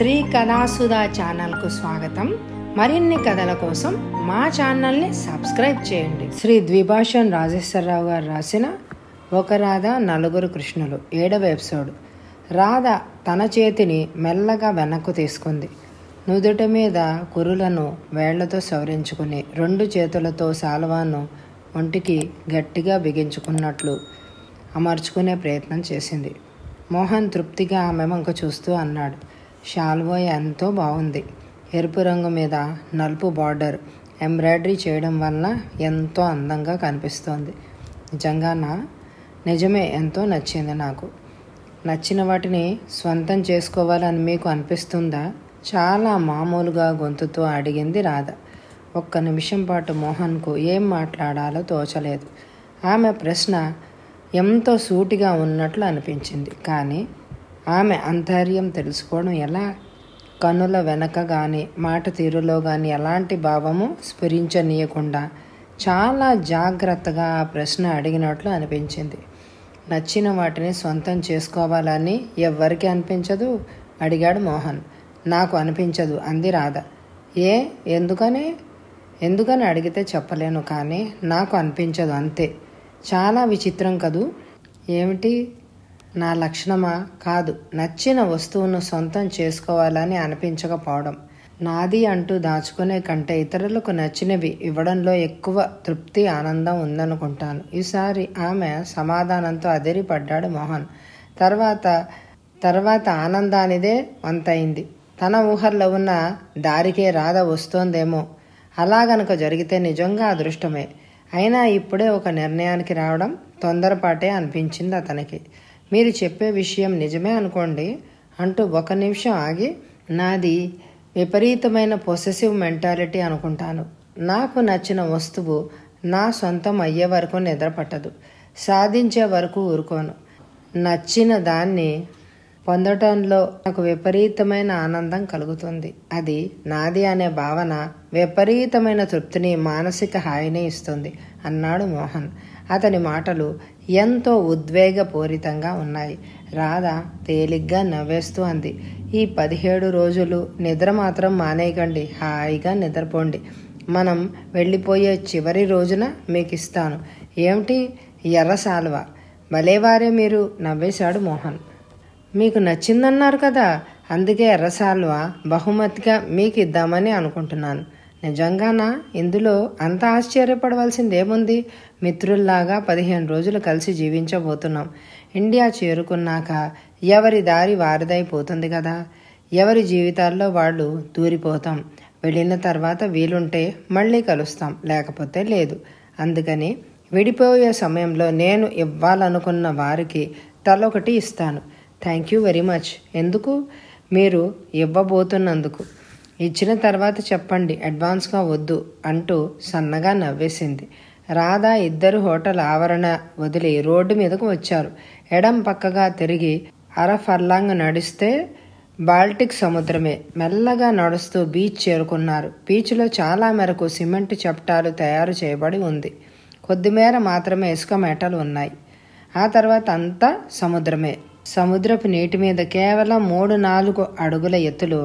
శ్రీ కథాసుధా ఛానల్కు స్వాగతం మరిన్ని కథల కోసం మా ఛానల్ని సబ్స్క్రైబ్ చేయండి శ్రీ ద్విభాషన్ రాజేశ్వరరావు గారు రాసిన ఒక రాధ నలుగురు కృష్ణులు ఏడవ ఎపిసోడ్ రాధ తన చేతిని మెల్లగా వెనక్కు తీసుకుంది నుదుట మీద కురులను వేళ్లతో సవరించుకుని రెండు చేతులతో సాల్వాను ఒంటికి గట్టిగా బిగించుకున్నట్లు అమర్చుకునే ప్రయత్నం చేసింది మోహన్ తృప్తిగా ఆమె వంక చూస్తూ అన్నాడు షాల్వో ఎంతో బాగుంది ఎరుపు రంగు మీద నలుపు బార్డర్ ఎంబ్రాయిడరీ చేయడం వల్ల ఎంతో అందంగా కనిపిస్తోంది నిజంగాన నిజమే ఎంతో నచ్చింది నాకు నచ్చిన వాటిని స్వంతం చేసుకోవాలని మీకు అనిపిస్తుందా చాలా మామూలుగా గొంతుతో అడిగింది రాధ ఒక్క నిమిషం పాటు మోహన్కు ఏం మాట్లాడాలో తోచలేదు ఆమె ప్రశ్న ఎంతో సూటిగా ఉన్నట్లు అనిపించింది కానీ ఆమె అంతర్యం తెలుసుకోవడం ఎలా కనుల వెనక కానీ మాట తీరులో కానీ ఎలాంటి భావము స్ఫురించనీయకుండా చాలా జాగ్రత్తగా ఆ ప్రశ్న అడిగినట్లు అనిపించింది నచ్చిన వాటిని సొంతం చేసుకోవాలని ఎవ్వరికి అనిపించదు అడిగాడు మోహన్ నాకు అనిపించదు అంది రాధ ఏ ఎందుకని ఎందుకని అడిగితే చెప్పలేను కానీ నాకు అనిపించదు అంతే చాలా విచిత్రం కదూ ఏమిటి నా లక్షణమా కాదు నచ్చిన వస్తువును సొంతం చేసుకోవాలని అనిపించకపోవడం నాది అంటూ దాచుకునే కంటే ఇతరులకు నచ్చినవి ఇవ్వడంలో ఎక్కువ తృప్తి ఆనందం ఉందనుకుంటాను ఈసారి ఆమె సమాధానంతో అదిరిపడ్డాడు మోహన్ తర్వాత తర్వాత ఆనందానిదే వంతైంది తన ఊహల్లో ఉన్న దారికే రాధ వస్తోందేమో అలాగనుక జరిగితే నిజంగా అదృష్టమే అయినా ఇప్పుడే ఒక నిర్ణయానికి రావడం తొందరపాటే అనిపించింది అతనికి మీరు చెప్పే విషయం నిజమే అనుకోండి అంటూ ఒక నిమిషం ఆగి నాది విపరీతమైన పొసెసివ్ మెంటాలిటీ అనుకుంటాను నాకు నచ్చిన వస్తువు నా సొంతం అయ్యే వరకు నిద్రపట్టదు సాధించే వరకు ఊరుకోను నచ్చిన దాన్ని పొందటంలో నాకు విపరీతమైన ఆనందం కలుగుతుంది అది నాది అనే భావన విపరీతమైన తృప్తిని మానసిక హాయిని ఇస్తుంది అన్నాడు మోహన్ అతని మాటలు ఎంతో ఉద్వేగపూరితంగా ఉన్నాయి రాధ తేలిగ్గా నవ్వేస్తూ అంది ఈ పదిహేడు రోజులు నిద్ర మాత్రం మానేయకండి హాయిగా నిద్రపోండి మనం వెళ్ళిపోయే చివరి రోజున మీకు ఇస్తాను ఏమిటి ఎర్ర సాల్వ భలేవారే మీరు నవ్వేశాడు మోహన్ మీకు నచ్చిందన్నారు కదా అందుకే ఎర్రసాల్వా బహుమతిగా మీకు ఇద్దామని అనుకుంటున్నాను నిజంగానా ఇందులో అంత ఆశ్చర్యపడవలసిందేముంది మిత్రుల్లాగా పదిహేను రోజులు కలిసి జీవించబోతున్నాం ఇండియా చేరుకున్నాక ఎవరి దారి వారిదైపోతుంది కదా ఎవరి జీవితాల్లో వాళ్ళు దూరిపోతాం వెళ్ళిన తర్వాత వీలుంటే మళ్ళీ కలుస్తాం లేకపోతే లేదు అందుకని విడిపోయే సమయంలో నేను ఇవ్వాలనుకున్న వారికి తలొకటి ఇస్తాను థ్యాంక్ యూ వెరీ మచ్ ఎందుకు మీరు ఇవ్వబోతున్నందుకు ఇచ్చిన తర్వాత చెప్పండి అడ్వాన్స్గా వద్దు అంటూ సన్నగా నవ్వేసింది రాధ ఇద్దరు హోటల్ ఆవరణ వదిలి రోడ్డు మీదకు వచ్చారు ఎడం పక్కగా తిరిగి అర ఫర్లాంగ్ నడిస్తే బాల్టిక్ సముద్రమే మెల్లగా నడుస్తూ బీచ్ చేరుకున్నారు బీచ్లో చాలా మేరకు సిమెంట్ చెప్టాలు తయారు చేయబడి ఉంది కొద్దిమేర మాత్రమే ఇసుక మేటలు ఉన్నాయి ఆ తర్వాత అంతా సముద్రమే సముద్రపు నీటి మీద కేవలం మూడు నాలుగు అడుగుల ఎత్తులో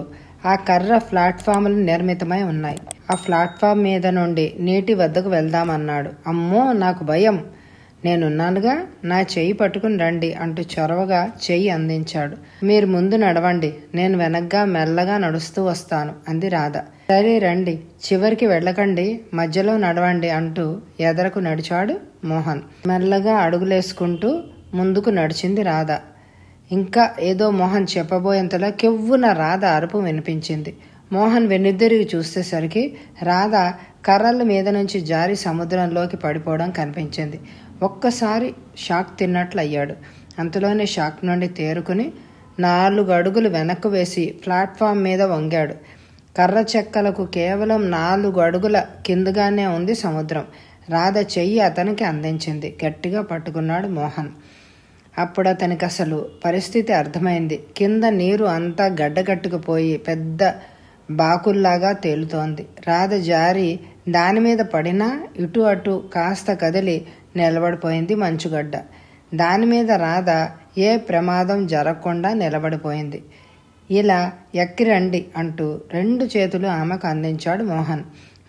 ఆ కర్ర ప్లాట్ఫామ్లు నిర్మితమై ఉన్నాయి ఆ ప్లాట్ఫామ్ మీద నుండి నీటి వద్దకు వెళ్దామన్నాడు అమ్మో నాకు భయం నేనున్నానుగా నా చెయ్యి పట్టుకుని రండి అంటూ చొరవగా చెయ్యి అందించాడు మీరు ముందు నడవండి నేను వెనగ్గా మెల్లగా నడుస్తూ వస్తాను అంది రాధ సరే రండి చివరికి వెళ్ళకండి మధ్యలో నడవండి అంటూ ఎదరకు నడిచాడు మోహన్ మెల్లగా అడుగులేసుకుంటూ ముందుకు నడిచింది రాధ ఇంకా ఏదో మోహన్ చెప్పబోయేంతలో కెవ్వున రాధ అరుపు వినిపించింది మోహన్ వెన్నిద్దరికి చూసేసరికి రాధ కర్రల మీద నుంచి జారి సముద్రంలోకి పడిపోవడం కనిపించింది ఒక్కసారి షాక్ తిన్నట్లు అయ్యాడు అంతలోనే షాక్ నుండి తేరుకుని నాలుగు అడుగులు వెనక్కు వేసి ప్లాట్ఫామ్ మీద వంగాడు కర్ర చెక్కలకు కేవలం నాలుగు అడుగుల కిందగానే ఉంది సముద్రం రాధ చెయ్యి అతనికి అందించింది గట్టిగా పట్టుకున్నాడు మోహన్ అప్పుడు అతనికి అసలు పరిస్థితి అర్థమైంది కింద నీరు అంతా గడ్డకట్టుకుపోయి పెద్ద బాకుల్లాగా తేలుతోంది రాధ జారి దాని మీద పడినా ఇటు అటు కాస్త కదిలి నిలబడిపోయింది మంచుగడ్డ దాని మీద రాధ ఏ ప్రమాదం జరగకుండా నిలబడిపోయింది ఇలా ఎక్కిరండి అంటూ రెండు చేతులు ఆమెకు అందించాడు మోహన్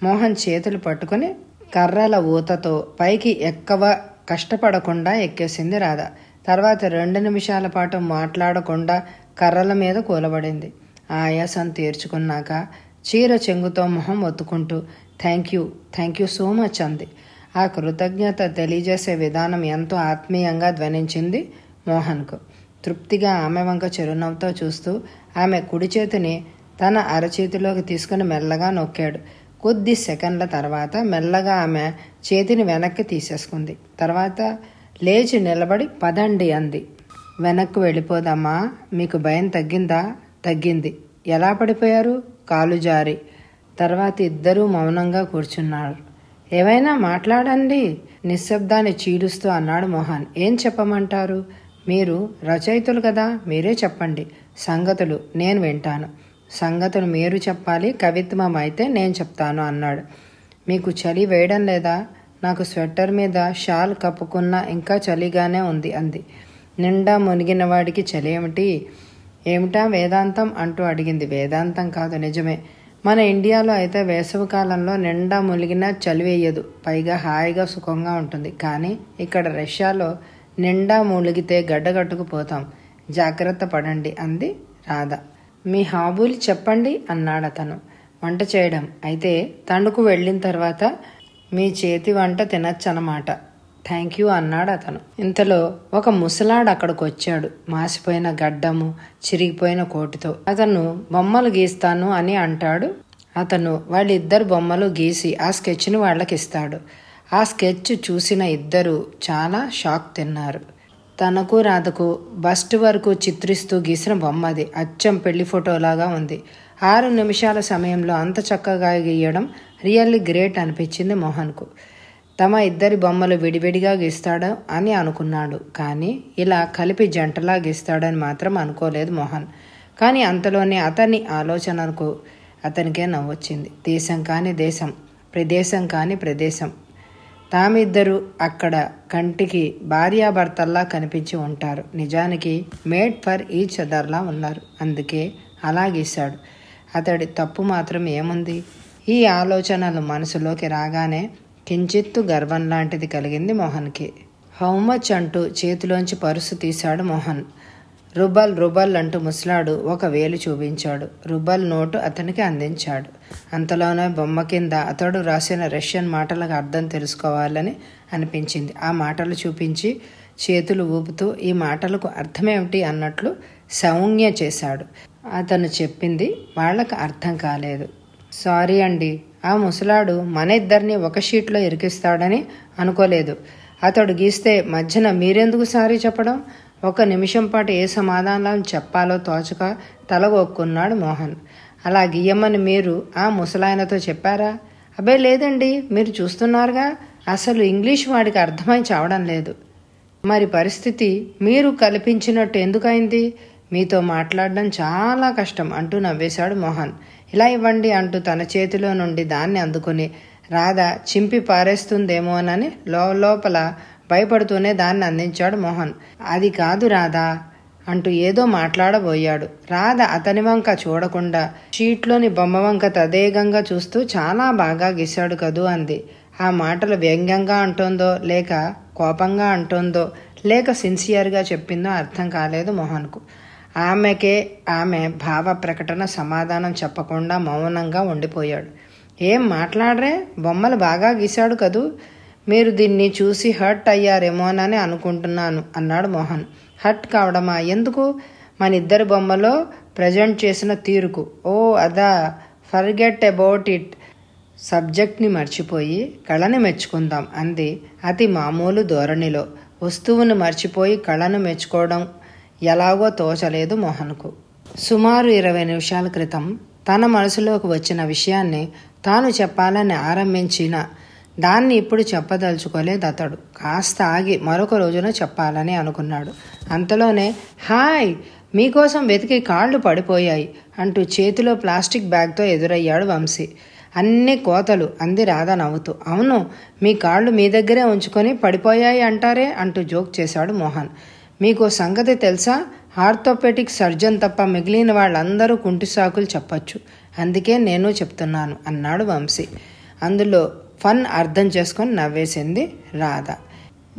మోహన్ చేతులు పట్టుకుని కర్రల ఊతతో పైకి ఎక్కవ కష్టపడకుండా ఎక్కేసింది రాధ తర్వాత రెండు నిమిషాల పాటు మాట్లాడకుండా కర్రల మీద కూలబడింది ఆయాసం తీర్చుకున్నాక చీర చెంగుతో మొహం ఒత్తుకుంటూ thank you thank you so much అంది ఆ కృతజ్ఞత తెలియజేసే విధానం ఎంతో ఆత్మీయంగా ధ్వనించింది మోహన్కు తృప్తిగా ఆమె వంక చిరునవ్వుతో చూస్తూ ఆమె కుడి చేతిని తన అరచేతిలోకి తీసుకుని మెల్లగా నొక్కాడు కొద్ది సెకండ్ల తర్వాత మెల్లగా ఆమె చేతిని వెనక్కి తీసేసుకుంది తర్వాత లేచి నిలబడి పదండి అంది వెనక్కు వెళ్ళిపోదామా మీకు భయం తగ్గిందా తగ్గింది ఎలా పడిపోయారు కాలు జారి తర్వాత ఇద్దరూ మౌనంగా కూర్చున్నారు ఏమైనా మాట్లాడండి నిశ్శబ్దాన్ని చీడుస్తూ అన్నాడు మోహన్ ఏం చెప్పమంటారు మీరు రచయితలు కదా మీరే చెప్పండి సంగతులు నేను వింటాను సంగతులు మీరు చెప్పాలి కవిత్వం అయితే నేను చెప్తాను అన్నాడు మీకు చలి వేయడం లేదా నాకు స్వెటర్ మీద షాల్ కప్పుకున్నా ఇంకా చలిగానే ఉంది అంది నిండా మునిగిన వాడికి చలి ఏమిటి ఏమిటా వేదాంతం అంటూ అడిగింది వేదాంతం కాదు నిజమే మన ఇండియాలో అయితే వేసవి కాలంలో నిండా మునిగినా చలి వేయదు పైగా హాయిగా సుఖంగా ఉంటుంది కానీ ఇక్కడ రష్యాలో నిండా మునిగితే గడ్డగట్టుకుపోతాం జాగ్రత్త పడండి అంది రాధ మీ హాబులు చెప్పండి అన్నాడతను వంట చేయడం అయితే తండుకు వెళ్ళిన తర్వాత మీ చేతి వంట తినచ్చనమాట థ్యాంక్ యూ అన్నాడు అతను ఇంతలో ఒక ముసలాడు అక్కడికి వచ్చాడు మాసిపోయిన గడ్డము చిరిగిపోయిన కోటితో అతను బొమ్మలు గీస్తాను అని అంటాడు అతను వాళ్ళిద్దరు బొమ్మలు గీసి ఆ స్కెచ్ని వాళ్ళకి ఇస్తాడు ఆ స్కెచ్ చూసిన ఇద్దరు చాలా షాక్ తిన్నారు తనకు రాధకు బస్ట్ వరకు చిత్రిస్తూ గీసిన బొమ్మ అది అచ్చం పెళ్లి ఫోటోలాగా ఉంది ఆరు నిమిషాల సమయంలో అంత చక్కగా గీయడం రియల్లీ గ్రేట్ అనిపించింది మోహన్కు తమ ఇద్దరి బొమ్మలు విడివిడిగా గీస్తాడు అని అనుకున్నాడు కానీ ఇలా కలిపి జంటలా గీస్తాడని మాత్రం అనుకోలేదు మోహన్ కానీ అంతలోనే అతని ఆలోచనకు అతనికే నవ్వొచ్చింది దేశం కాని దేశం ప్రదేశం కాని ప్రదేశం తామిద్దరూ అక్కడ కంటికి భార్యాభర్తల్లా కనిపించి ఉంటారు నిజానికి మేడ్ ఫర్ ఈచ్ అదర్లా ఉన్నారు అందుకే అలా గీశాడు అతడి తప్పు మాత్రం ఏముంది ఈ ఆలోచనలు మనసులోకి రాగానే కించిత్తు గర్వం లాంటిది కలిగింది మోహన్కి హౌ మచ్ అంటూ చేతిలోంచి పరుసు తీశాడు మోహన్ రుబల్ రుబల్ అంటూ ముసలాడు ఒక వేలు చూపించాడు రుబల్ నోటు అతనికి అందించాడు అంతలోనే బొమ్మ కింద అతడు రాసిన రష్యన్ మాటలకు అర్థం తెలుసుకోవాలని అనిపించింది ఆ మాటలు చూపించి చేతులు ఊపుతూ ఈ మాటలకు అర్థమేమిటి అన్నట్లు సౌజ్ఞ చేశాడు అతను చెప్పింది వాళ్ళకు అర్థం కాలేదు సారీ అండి ఆ ముసలాడు మన ఇద్దరిని ఒక షీట్లో ఇరికిస్తాడని అనుకోలేదు అతడు గీస్తే మధ్యన మీరెందుకు సారీ చెప్పడం ఒక నిమిషం పాటు ఏ సమాధానం చెప్పాలో తోచక తలగొక్కున్నాడు మోహన్ అలా గీయమని మీరు ఆ ముసలాయనతో చెప్పారా అబే లేదండి మీరు చూస్తున్నారుగా అసలు ఇంగ్లీష్ వాడికి అర్థమై చావడం లేదు మరి పరిస్థితి మీరు కల్పించినట్టు ఎందుకైంది మీతో మాట్లాడడం చాలా కష్టం అంటూ నవ్వేశాడు మోహన్ ఇలా ఇవ్వండి అంటూ తన చేతిలో నుండి దాన్ని అందుకుని రాధ చింపి పారేస్తుందేమోనని లోపల భయపడుతూనే దాన్ని అందించాడు మోహన్ అది కాదు రాధ అంటూ ఏదో మాట్లాడబోయాడు రాధ అతని వంక చూడకుండా షీట్లోని బొమ్మ వంక తదేగంగా చూస్తూ చాలా బాగా గీశాడు కదూ అంది ఆ మాటలు వ్యంగ్యంగా అంటోందో లేక కోపంగా అంటోందో లేక సిన్సియర్గా చెప్పిందో అర్థం కాలేదు మోహన్కు ఆమెకే ఆమె భావ ప్రకటన సమాధానం చెప్పకుండా మౌనంగా ఉండిపోయాడు ఏం మాట్లాడరే బొమ్మలు బాగా గీశాడు కదూ మీరు దీన్ని చూసి హర్ట్ అయ్యారేమోనని అనుకుంటున్నాను అన్నాడు మోహన్ హర్ట్ కావడమా ఎందుకు మన ఇద్దరి బొమ్మలో ప్రజెంట్ చేసిన తీరుకు ఓ అదా ఫర్గెట్ అబౌట్ ఇట్ సబ్జెక్ట్ని మర్చిపోయి కళను మెచ్చుకుందాం అంది అతి మామూలు ధోరణిలో వస్తువును మర్చిపోయి కళను మెచ్చుకోవడం ఎలాగో తోచలేదు మోహన్కు సుమారు ఇరవై నిమిషాల క్రితం తన మనసులోకి వచ్చిన విషయాన్ని తాను చెప్పాలని ఆరంభించిన దాన్ని ఇప్పుడు చెప్పదలుచుకోలేదు అతడు కాస్త ఆగి మరొక రోజున చెప్పాలని అనుకున్నాడు అంతలోనే హాయ్ మీకోసం వెతికి కాళ్ళు పడిపోయాయి అంటూ చేతిలో ప్లాస్టిక్ బ్యాగ్తో ఎదురయ్యాడు వంశీ అన్ని కోతలు అంది రాధ నవ్వుతూ అవును మీ కాళ్ళు మీ దగ్గరే ఉంచుకొని పడిపోయాయి అంటారే అంటూ జోక్ చేశాడు మోహన్ మీకు సంగతి తెలుసా ఆర్థోపెటిక్ సర్జన్ తప్ప మిగిలిన వాళ్ళందరూ కుంటి సాకులు చెప్పచ్చు అందుకే నేను చెప్తున్నాను అన్నాడు వంశీ అందులో ఫన్ అర్థం చేసుకొని నవ్వేసింది రాధ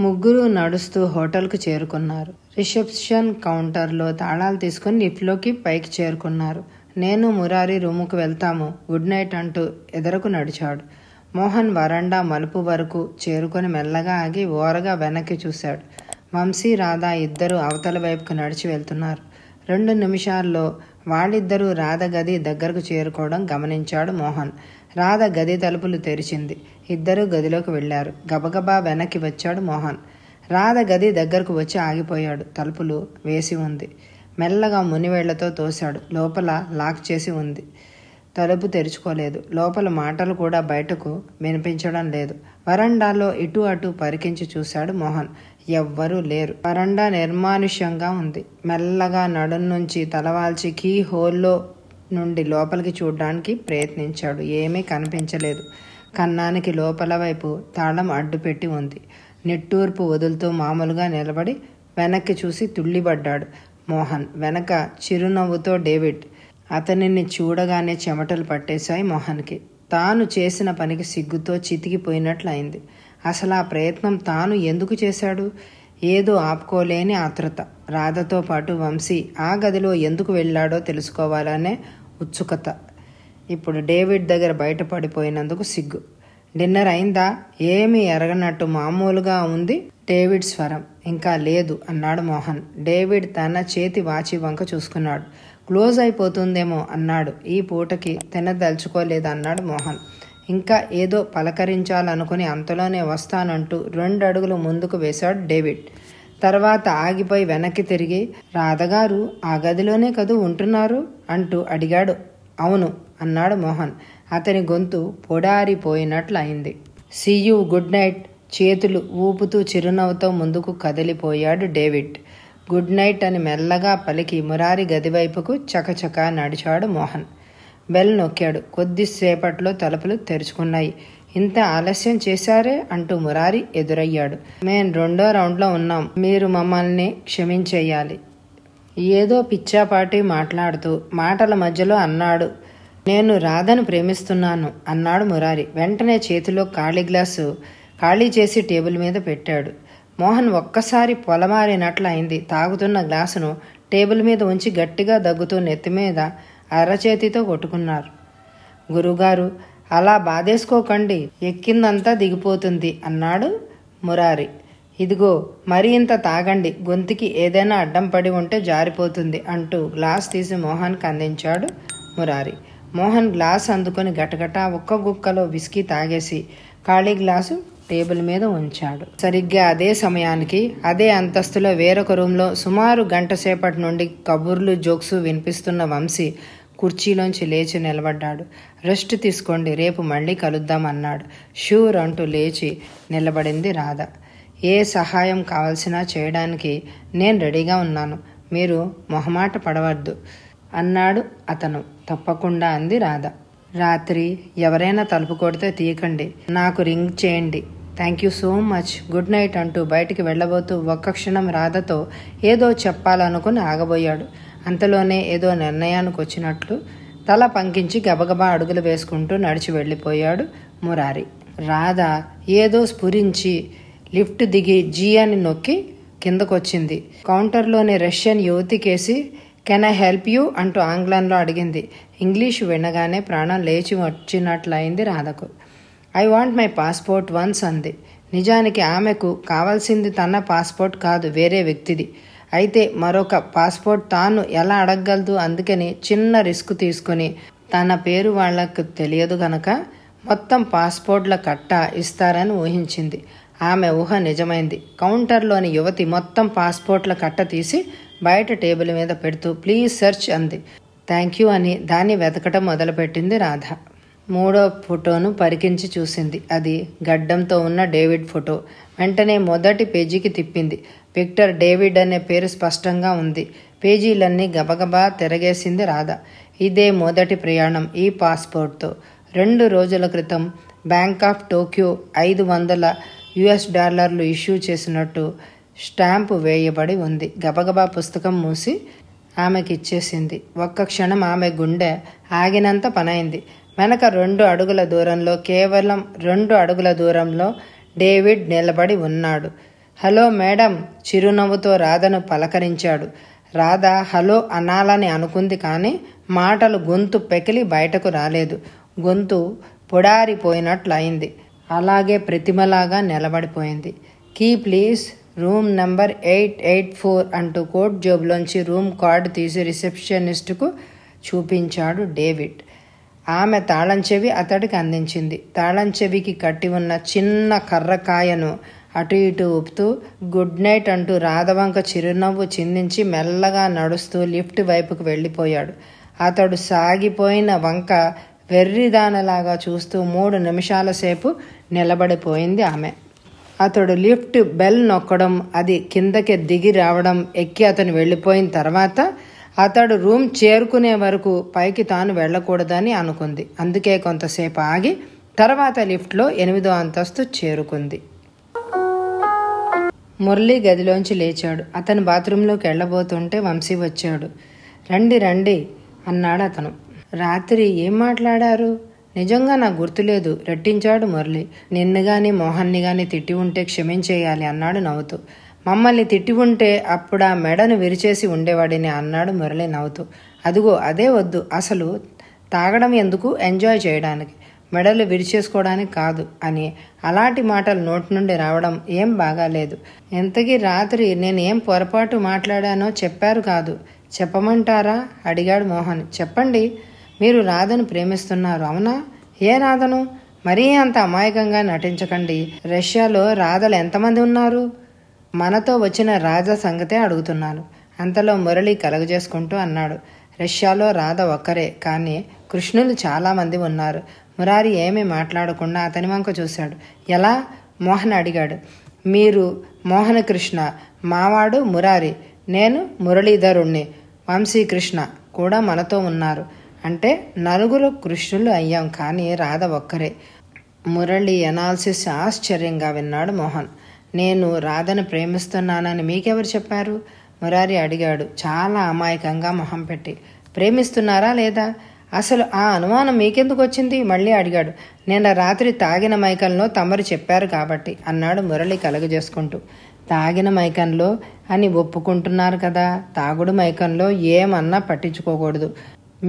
ముగ్గురు నడుస్తూ హోటల్కు చేరుకున్నారు రిసెప్షన్ కౌంటర్లో తాళాలు తీసుకొని లిఫ్ట్లోకి పైకి చేరుకున్నారు నేను మురారి రూముకు వెళ్తాము గుడ్ నైట్ అంటూ ఎదరకు నడిచాడు మోహన్ వరండా మలుపు వరకు చేరుకొని మెల్లగా ఆగి ఓరగా వెనక్కి చూశాడు వంశీ రాధా ఇద్దరు అవతల వైపుకు నడిచి వెళ్తున్నారు రెండు నిమిషాల్లో వాళ్ళిద్దరూ రాధ గది దగ్గరకు చేరుకోవడం గమనించాడు మోహన్ రాధ గది తలుపులు తెరిచింది ఇద్దరూ గదిలోకి వెళ్ళారు గబగబా వెనక్కి వచ్చాడు మోహన్ రాధ గది దగ్గరకు వచ్చి ఆగిపోయాడు తలుపులు వేసి ఉంది మెల్లగా మునివేళ్లతో తోశాడు లోపల లాక్ చేసి ఉంది తలుపు తెరుచుకోలేదు లోపల మాటలు కూడా బయటకు వినిపించడం లేదు వరండాలో ఇటు అటు పరికించి చూశాడు మోహన్ ఎవ్వరూ లేరు వరండా నిర్మానుష్యంగా ఉంది మెల్లగా నడుం నుంచి తలవాల్చి కీ హోల్లో నుండి లోపలికి చూడడానికి ప్రయత్నించాడు ఏమీ కనిపించలేదు కన్నానికి లోపల వైపు తాళం అడ్డుపెట్టి ఉంది నిట్టూర్పు వదులుతూ మామూలుగా నిలబడి వెనక్కి చూసి తుళ్ళిబడ్డాడు మోహన్ వెనక చిరునవ్వుతో డేవిడ్ అతనిని చూడగానే చెమటలు పట్టేశాయి మోహన్కి తాను చేసిన పనికి సిగ్గుతో చితికిపోయినట్లయింది అసలు ఆ ప్రయత్నం తాను ఎందుకు చేశాడు ఏదో ఆపుకోలేని ఆత్రుత రాధతో పాటు వంశీ ఆ గదిలో ఎందుకు వెళ్ళాడో తెలుసుకోవాలనే ఉత్సుకత ఇప్పుడు డేవిడ్ దగ్గర బయటపడిపోయినందుకు సిగ్గు డిన్నర్ అయిందా ఏమీ ఎరగనట్టు మామూలుగా ఉంది డేవిడ్ స్వరం ఇంకా లేదు అన్నాడు మోహన్ డేవిడ్ తన చేతి వాచి వంక చూసుకున్నాడు క్లోజ్ అయిపోతుందేమో అన్నాడు ఈ పూటకి తినదలుచుకోలేదు అన్నాడు మోహన్ ఇంకా ఏదో పలకరించాలనుకుని అంతలోనే వస్తానంటూ రెండు అడుగులు ముందుకు వేశాడు డేవిడ్ తర్వాత ఆగిపోయి వెనక్కి తిరిగి రాధగారు ఆ గదిలోనే కదూ ఉంటున్నారు అంటూ అడిగాడు అవును అన్నాడు మోహన్ అతని గొంతు పొడారిపోయినట్లు అయింది సియు గుడ్ నైట్ చేతులు ఊపుతూ చిరునవ్వుతో ముందుకు కదిలిపోయాడు డేవిడ్ గుడ్ నైట్ అని మెల్లగా పలికి మురారి గదివైపుకు చకచకా నడిచాడు మోహన్ బెల్ నొక్కాడు కొద్దిసేపట్లో తలుపులు తెరుచుకున్నాయి ఇంత ఆలస్యం చేశారే అంటూ మురారి ఎదురయ్యాడు మేం రెండో రౌండ్లో ఉన్నాం మీరు మమ్మల్ని క్షమించేయాలి ఏదో పిచ్చాపాటి మాట్లాడుతూ మాటల మధ్యలో అన్నాడు నేను రాధను ప్రేమిస్తున్నాను అన్నాడు మురారి వెంటనే చేతిలో ఖాళీ గ్లాసు ఖాళీ చేసి టేబుల్ మీద పెట్టాడు మోహన్ ఒక్కసారి పొలమారినట్లు అయింది తాగుతున్న గ్లాసును టేబుల్ మీద ఉంచి గట్టిగా దగ్గుతూ నెత్తి మీద అరచేతితో కొట్టుకున్నారు గురుగారు అలా బాధేసుకోకండి ఎక్కిందంతా దిగిపోతుంది అన్నాడు మురారి ఇదిగో మరి ఇంత తాగండి గొంతుకి ఏదైనా అడ్డం పడి ఉంటే జారిపోతుంది అంటూ గ్లాస్ తీసి మోహన్కి అందించాడు మురారి మోహన్ గ్లాస్ అందుకొని గటగటా ఒక్క గుక్కలో విస్కీ తాగేసి ఖాళీ గ్లాసు టేబుల్ మీద ఉంచాడు సరిగ్గా అదే సమయానికి అదే అంతస్తులో వేరొక రూంలో సుమారు గంట సేపటి నుండి కబుర్లు జోక్స్ వినిపిస్తున్న వంశీ కుర్చీలోంచి లేచి నిలబడ్డాడు రెస్ట్ తీసుకోండి రేపు మళ్ళీ కలుద్దాం అన్నాడు షూర్ అంటూ లేచి నిలబడింది రాధ ఏ సహాయం కావలసినా చేయడానికి నేను రెడీగా ఉన్నాను మీరు మొహమాట పడవద్దు అన్నాడు అతను తప్పకుండా అంది రాధ రాత్రి ఎవరైనా తలుపు కొడితే తీయకండి నాకు రింగ్ చేయండి thank you so much good night అంటూ బయటికి వెళ్ళబోతూ ఒక్క క్షణం రాధతో ఏదో చెప్పాలనుకుని ఆగబోయాడు అంతలోనే ఏదో నిర్ణయానికి వచ్చినట్లు తల పంకించి గబగబా అడుగులు వేసుకుంటూ నడిచి వెళ్ళిపోయాడు మురారి రాధ ఏదో స్ఫురించి లిఫ్ట్ దిగి జీ అని నొక్కి కిందకొచ్చింది కౌంటర్లోని రష్యన్ యువతికేసి కెన్ ఐ హెల్ప్ యూ అంటూ ఆంగ్లంలో అడిగింది ఇంగ్లీష్ వినగానే ప్రాణం లేచి వచ్చినట్లయింది రాధకు I want my passport once అంది నిజానికి ఆమెకు కావాల్సింది తన పాస్పోర్ట్ కాదు వేరే వ్యక్తిది అయితే మరొక పాస్పోర్ట్ తాను ఎలా అడగగలదు అందుకని చిన్న రిస్క్ తీసుకుని తన పేరు వాళ్లకు తెలియదు గనక మొత్తం పాస్పోర్ట్ల కట్ట ఇస్తారని ఊహించింది ఆమె ఊహ నిజమైంది కౌంటర్లోని యువతి మొత్తం పాస్పోర్ట్ల కట్ట తీసి బయట టేబుల్ మీద పెడుతూ ప్లీజ్ సెర్చ్ అంది థ్యాంక్ యూ అని దాన్ని వెతకటం మొదలుపెట్టింది రాధ మూడో ఫోటోను పరికించి చూసింది అది గడ్డంతో ఉన్న డేవిడ్ ఫోటో వెంటనే మొదటి పేజీకి తిప్పింది విక్టర్ డేవిడ్ అనే పేరు స్పష్టంగా ఉంది పేజీలన్నీ గబగబా తిరగేసింది రాధ ఇదే మొదటి ప్రయాణం ఈ పాస్పోర్ట్తో రెండు రోజుల క్రితం బ్యాంక్ ఆఫ్ టోక్యో ఐదు వందల యుఎస్ డాలర్లు ఇష్యూ చేసినట్టు స్టాంపు వేయబడి ఉంది గబగబా పుస్తకం మూసి ఆమెకి ఇచ్చేసింది ఒక్క క్షణం ఆమె గుండె ఆగినంత పనైంది వెనక రెండు అడుగుల దూరంలో కేవలం రెండు అడుగుల దూరంలో డేవిడ్ నిలబడి ఉన్నాడు హలో మేడం చిరునవ్వుతో రాధను పలకరించాడు రాధ హలో అనాలని అనుకుంది కానీ మాటలు గొంతు పెకిలి బయటకు రాలేదు గొంతు పొడారిపోయినట్లయింది అలాగే ప్రతిమలాగా నిలబడిపోయింది key please room number eight eight four అంటూ కోర్ట్ జోబులోంచి రూమ్ కార్డు తీసి రిసెప్షనిస్టుకు చూపించాడు డేవిడ్ ఆమె తాళం చెవి అతడికి అందించింది తాళం చెవికి కట్టి ఉన్న చిన్న కర్రకాయను అటు ఇటు ఊపుతూ గుడ్ నైట్ అంటూ రాధవంక చిరునవ్వు చిందించి మెల్లగా నడుస్తూ లిఫ్ట్ వైపుకు వెళ్ళిపోయాడు అతడు సాగిపోయిన వంక వెర్రిదానలాగా చూస్తూ మూడు నిమిషాల సేపు నిలబడిపోయింది ఆమె అతడు లిఫ్ట్ బెల్ నొక్కడం అది కిందకి దిగి రావడం ఎక్కి అతను వెళ్ళిపోయిన తర్వాత అతడు రూమ్ చేరుకునే వరకు పైకి తాను వెళ్ళకూడదని అనుకుంది అందుకే కొంతసేపు ఆగి తర్వాత లిఫ్ట్లో ఎనిమిదో అంతస్తు చేరుకుంది మురళి గదిలోంచి లేచాడు అతను బాత్రూంలోకి వెళ్ళబోతుంటే వంశీ వచ్చాడు రండి రండి అన్నాడు అతను రాత్రి ఏం మాట్లాడారు నిజంగా నాకు గుర్తులేదు రెట్టించాడు మురళి నిన్ను గాని మోహన్ని గాని తిట్టి ఉంటే క్షమించేయాలి అన్నాడు నవ్వుతూ మమ్మల్ని తిట్టి ఉంటే అప్పుడు ఆ మెడను విరిచేసి ఉండేవాడిని అన్నాడు మురళి నవ్వుతూ అదిగో అదే వద్దు అసలు తాగడం ఎందుకు ఎంజాయ్ చేయడానికి మెడలు విడిచేసుకోవడానికి కాదు అని అలాంటి మాటలు నోటి నుండి రావడం ఏం బాగాలేదు ఎంతకీ రాత్రి నేనేం పొరపాటు మాట్లాడానో చెప్పారు కాదు చెప్పమంటారా అడిగాడు మోహన్ చెప్పండి మీరు రాధను ప్రేమిస్తున్నారు అవునా ఏ రాధను మరీ అంత అమాయకంగా నటించకండి రష్యాలో రాధలు ఎంతమంది ఉన్నారు మనతో వచ్చిన రాధ సంగతే అడుగుతున్నాను అంతలో మురళి కలుగజేసుకుంటూ అన్నాడు రష్యాలో రాధ ఒక్కరే కానీ కృష్ణులు చాలామంది ఉన్నారు మురారి ఏమీ మాట్లాడకుండా అతని వంక చూశాడు ఎలా మోహన్ అడిగాడు మీరు మోహన కృష్ణ మావాడు మురారి నేను మురళీధరుణ్ణి వంశీకృష్ణ కూడా మనతో ఉన్నారు అంటే నలుగురు కృష్ణులు అయ్యాం కానీ రాధ ఒక్కరే మురళి ఎనాలిసిస్ ఆశ్చర్యంగా విన్నాడు మోహన్ నేను రాధను ప్రేమిస్తున్నానని మీకెవరు చెప్పారు మురారి అడిగాడు చాలా అమాయకంగా మొహం పెట్టి ప్రేమిస్తున్నారా లేదా అసలు ఆ అనుమానం మీకెందుకు వచ్చింది మళ్ళీ అడిగాడు నిన్న రాత్రి తాగిన మైకంలో తమరు చెప్పారు కాబట్టి అన్నాడు మురళి కలగజేసుకుంటూ తాగిన మైకంలో అని ఒప్పుకుంటున్నారు కదా తాగుడు మైకంలో ఏమన్నా పట్టించుకోకూడదు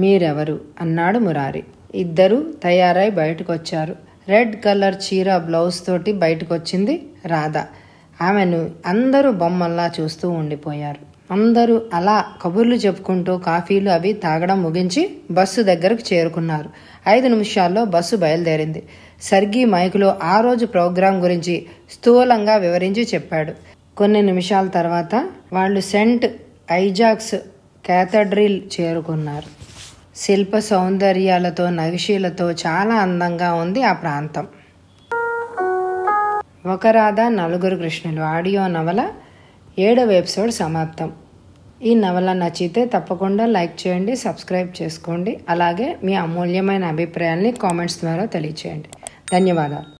మీరెవరు అన్నాడు మురారి ఇద్దరు తయారై బయటకు వచ్చారు రెడ్ కలర్ చీర బ్లౌజ్ తోటి బయటకు వచ్చింది రాధ ఆమెను అందరూ బొమ్మల్లా చూస్తూ ఉండిపోయారు అందరూ అలా కబుర్లు చెప్పుకుంటూ కాఫీలు అవి తాగడం ముగించి బస్సు దగ్గరకు చేరుకున్నారు ఐదు నిమిషాల్లో బస్సు బయలుదేరింది సర్గీ మైకులో ఆ రోజు ప్రోగ్రాం గురించి స్థూలంగా వివరించి చెప్పాడు కొన్ని నిమిషాల తర్వాత వాళ్ళు సెంట్ ఐజాక్స్ క్యాథడ్రిల్ చేరుకున్నారు శిల్ప సౌందర్యాలతో నగిషీలతో చాలా అందంగా ఉంది ఆ ప్రాంతం ఒకరాధ నలుగురు కృష్ణులు ఆడియో నవల ఏడవ ఎపిసోడ్ సమాప్తం ఈ నవల నచ్చితే తప్పకుండా లైక్ చేయండి సబ్స్క్రైబ్ చేసుకోండి అలాగే మీ అమూల్యమైన అభిప్రాయాల్ని కామెంట్స్ ద్వారా తెలియచేయండి ధన్యవాదాలు